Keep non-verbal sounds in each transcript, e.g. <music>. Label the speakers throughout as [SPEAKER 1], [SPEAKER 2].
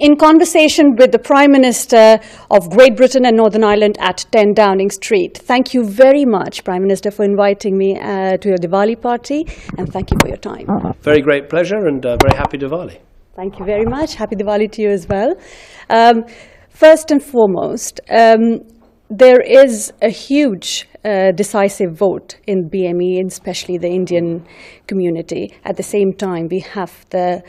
[SPEAKER 1] in conversation with the Prime Minister of Great Britain and Northern Ireland at 10 Downing Street. Thank you very much, Prime Minister, for inviting me uh, to your Diwali party, and thank you for your time.
[SPEAKER 2] Very great pleasure, and uh, very happy Diwali.
[SPEAKER 1] Thank you very much. Happy Diwali to you as well. Um, first and foremost, um, there is a huge uh, decisive vote in BME, especially the Indian community. At the same time, we have the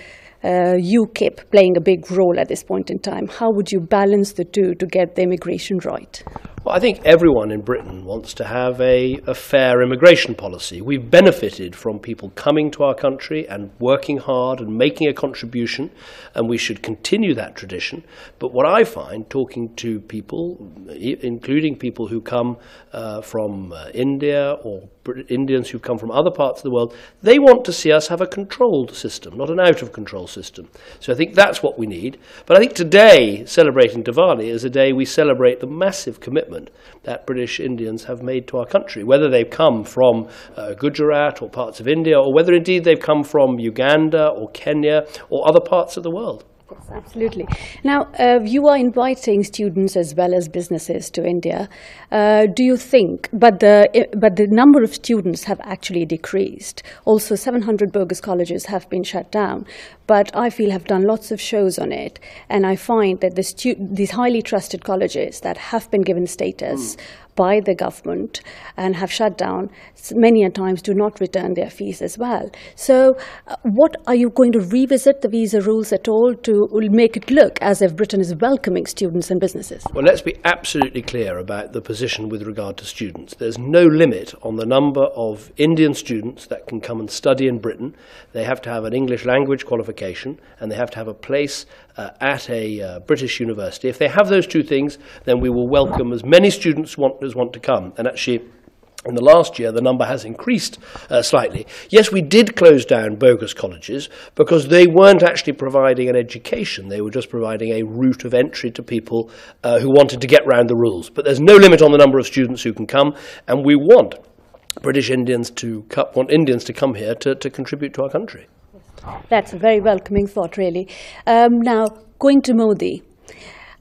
[SPEAKER 1] uh, UKIP playing a big role at this point in time. How would you balance the two to get the immigration right?
[SPEAKER 2] Well, I think everyone in Britain wants to have a, a, fair immigration policy. We've benefited from people coming to our country and working hard and making a contribution, and we should continue that tradition. But what I find talking to people, including people who come uh, from uh, India or Indians who've come from other parts of the world, they want to see us have a controlled system, not an out of control system. So I think that's what we need. But I think today, celebrating Diwali, is a day we celebrate the massive commitment commitment that British Indians have made to our country, whether they've come from uh, Gujarat or parts of India, or whether indeed they've come from Uganda or Kenya or other parts of the world absolutely.
[SPEAKER 1] Now, uh, you are inviting students as well as businesses to India. Uh, do you think, but the, uh, but the number of students have actually decreased. Also, 700 bogus colleges have been shut down, but I feel have done lots of shows on it, and I find that the stu- these highly trusted colleges that have been given status mm by the government and have shut down many a times do not return their fees as well. So, uh, what are you going to revisit the visa rules at all to make it look as if Britain is welcoming students and businesses?
[SPEAKER 2] Well, let's be absolutely clear about the position with regard to students. There's no limit on the number of Indian students that can come and study in Britain. They have to have an English language qualification and they have to have a place uh, at a uh, British university. If they have those two things, then we will welcome as many students want doctors want to come. And actually, in the last year, the number has increased uh, slightly. Yes, we did close down bogus colleges because they weren't actually providing an education. They were just providing a route of entry to people uh, who wanted to get round the rules. But there's no limit on the number of students who can come, and we want British Indians to co- want Indians to come here to, to contribute to our country.
[SPEAKER 1] That's a very welcoming thought, really. Um, now, going to Modi,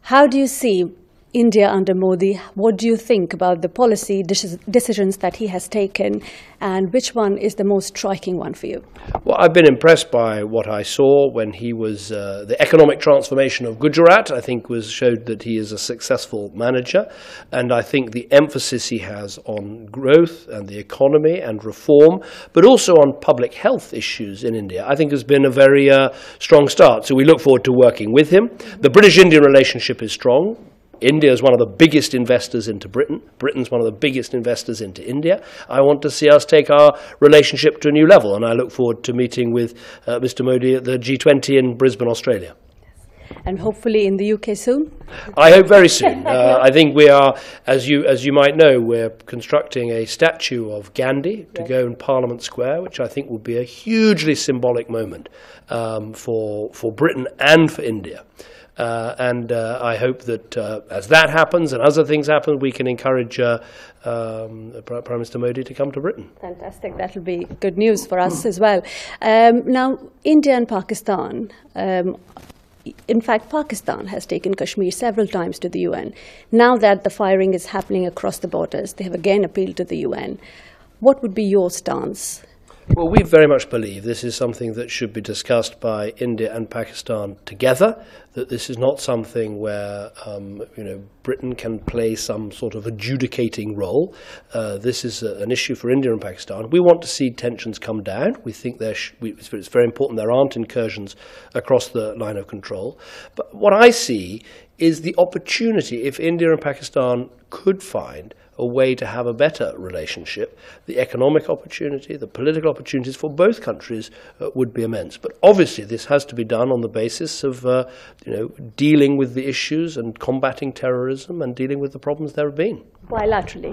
[SPEAKER 1] how do you see India under Modi. What do you think about the policy decisions that he has taken, and which one is the most striking one for
[SPEAKER 2] you? Well, I've been impressed by what I saw when he was uh, the economic transformation of Gujarat. I think was showed that he is a successful manager, and I think the emphasis he has on growth and the economy and reform, but also on public health issues in India. I think has been a very uh, strong start. So we look forward to working with him. The British-Indian relationship is strong. India is one of the biggest investors into Britain. Britain's one of the biggest investors into India. I want to see us take our relationship to a new level, and I look forward to meeting with uh, Mr. Modi at the G20 in Brisbane, Australia
[SPEAKER 1] and hopefully in the UK soon. I hope very soon. <laughs> Uh, I
[SPEAKER 2] think we are, as you as you might know, we're constructing a statue of Gandhi to yes. go in Parliament Square, which I think will be a hugely symbolic moment um, for for Britain and for India. Uh, and uh, I hope that uh, as that happens and other things happen, we can encourage uh, um, Prime Minister Modi to come to Britain.
[SPEAKER 1] Fantastic. That will be good news for us as well. Um, now, India and Pakistan. Um, in fact, Pakistan has taken Kashmir several times to the UN. Now that the firing is happening across the borders, they have again appealed to the UN. What would be your stance
[SPEAKER 2] well, we very much believe this is something that should be discussed by India and Pakistan together. That this is not something where um, you know Britain can play some sort of adjudicating role. Uh, this is a, an issue for India and Pakistan. We want to see tensions come down. We think there sh- we, it's very important there aren't incursions across the line of control. But what I see is the opportunity if India and Pakistan could find a way to have a better relationship, the economic opportunity, the political opportunities for both countries uh, would be immense. But obviously, this has to be done on the basis of uh, you know, dealing with the issues and combating terrorism and dealing with the problems there have been.
[SPEAKER 1] Bilaterally?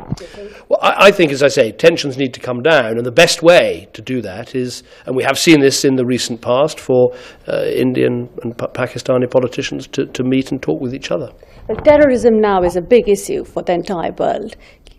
[SPEAKER 2] Well, I, I think, as I say, tensions need to come down, and the best way to do that is, and we have seen this in the recent past for uh, Indian and pa Pakistani politicians to, to meet and talk with each other.
[SPEAKER 1] Well, terrorism now is a big issue for the entire world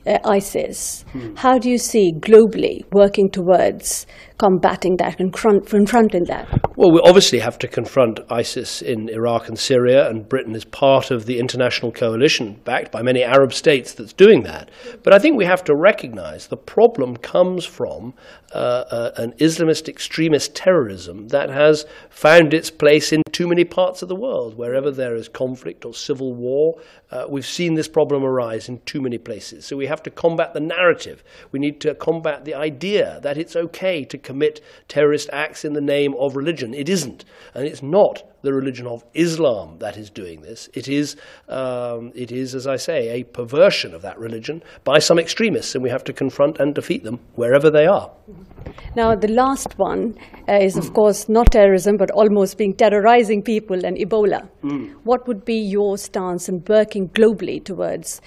[SPEAKER 1] uh, ISIS. Hmm. How do you see globally working towards combating that and confronting that?
[SPEAKER 2] Well, we obviously have to confront ISIS in Iraq and Syria, and Britain is part of the international coalition backed by many Arab states that's doing that. But I think we have to recognize the problem comes from uh, uh, an Islamist extremist terrorism that has found its place in too many parts of the world. Wherever there is conflict or civil war, uh, we've seen this problem arise in too many places. So we have to combat the narrative. We need to combat the idea that it's okay to commit terrorist acts in the name of religion. It isn't. And it's not the religion of Islam that is doing this. It is, um, it is, as I say, a perversion of that religion by some extremists, and we have to confront and defeat them wherever they are.
[SPEAKER 1] Now, the last one uh, is, of course, not terrorism, but almost being terrorizing people and Ebola. Mm. What would be your stance in working globally towards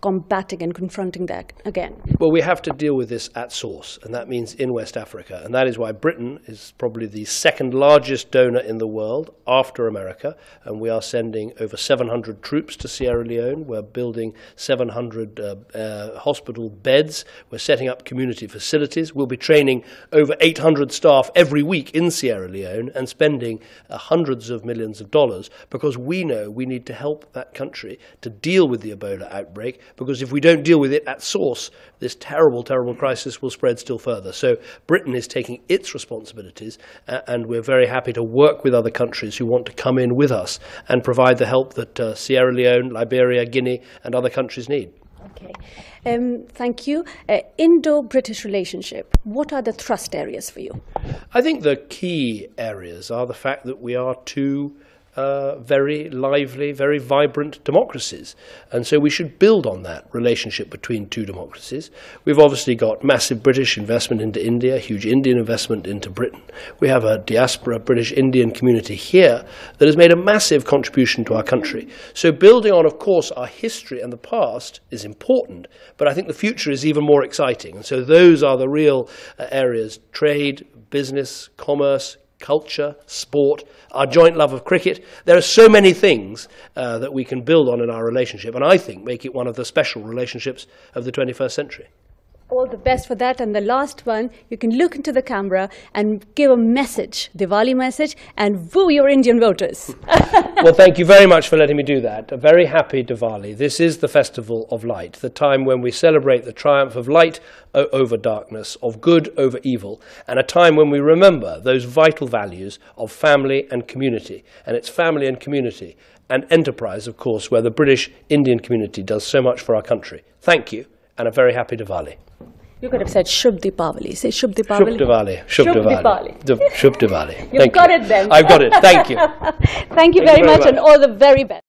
[SPEAKER 1] combating and confronting that again?
[SPEAKER 2] Well, we have to deal with this at source, and that means in West Africa. And that is why Britain is probably the second largest donor in the world after America. And we are sending over 700 troops to Sierra Leone. We're building 700 uh, uh, hospital beds. We're setting up community facilities. We'll be training over 800 staff every week in Sierra Leone and spending uh, hundreds of millions of dollars because we know we need to help that country to deal with the Ebola outbreak because if we don't deal with it at source, this terrible, terrible crisis will spread still further. So Britain is taking its responsibilities, uh, and we're very happy to work with other countries who want to come in with us and provide the help that uh, Sierra Leone, Liberia, Guinea, and other countries need.
[SPEAKER 1] Okay. Um, thank you. Uh, Indo British relationship, what are the thrust areas for you?
[SPEAKER 2] I think the key areas are the fact that we are two uh, very lively, very vibrant democracies. And so we should build on that relationship between two democracies. We've obviously got massive British investment into India, huge Indian investment into Britain. We have a diaspora British Indian community here that has made a massive contribution to our country. So building on, of course, our history and the past is important, but I think the future is even more exciting. And so those are the real uh, areas trade, business, commerce, culture, sport, our joint love of cricket. There are so many things uh, that we can build on in our relationship, and I think make it one of the special relationships of the 21st century
[SPEAKER 1] all the best for that. And the last one, you can look into the camera and give a message, Diwali message, and woo your Indian voters. <laughs>
[SPEAKER 2] well, thank you very much for letting me do that. A very happy Diwali. This is the festival of light, the time when we celebrate the triumph of light over darkness, of good over evil, and a time when we remember those vital values of family and community. And it's family and community and enterprise, of course, where the British Indian community does so much for our country. Thank you and a very happy Diwali.
[SPEAKER 1] You could have said Shubh Diwali. Say Shubh Diwali. Shubh
[SPEAKER 2] Diwali. Shubh, Shubh Diwali. Diwali. Shubh Diwali. <laughs> You've got you. it then. I've got it. Thank you. <laughs>
[SPEAKER 1] Thank you Thank very, you very much, much and all the very best.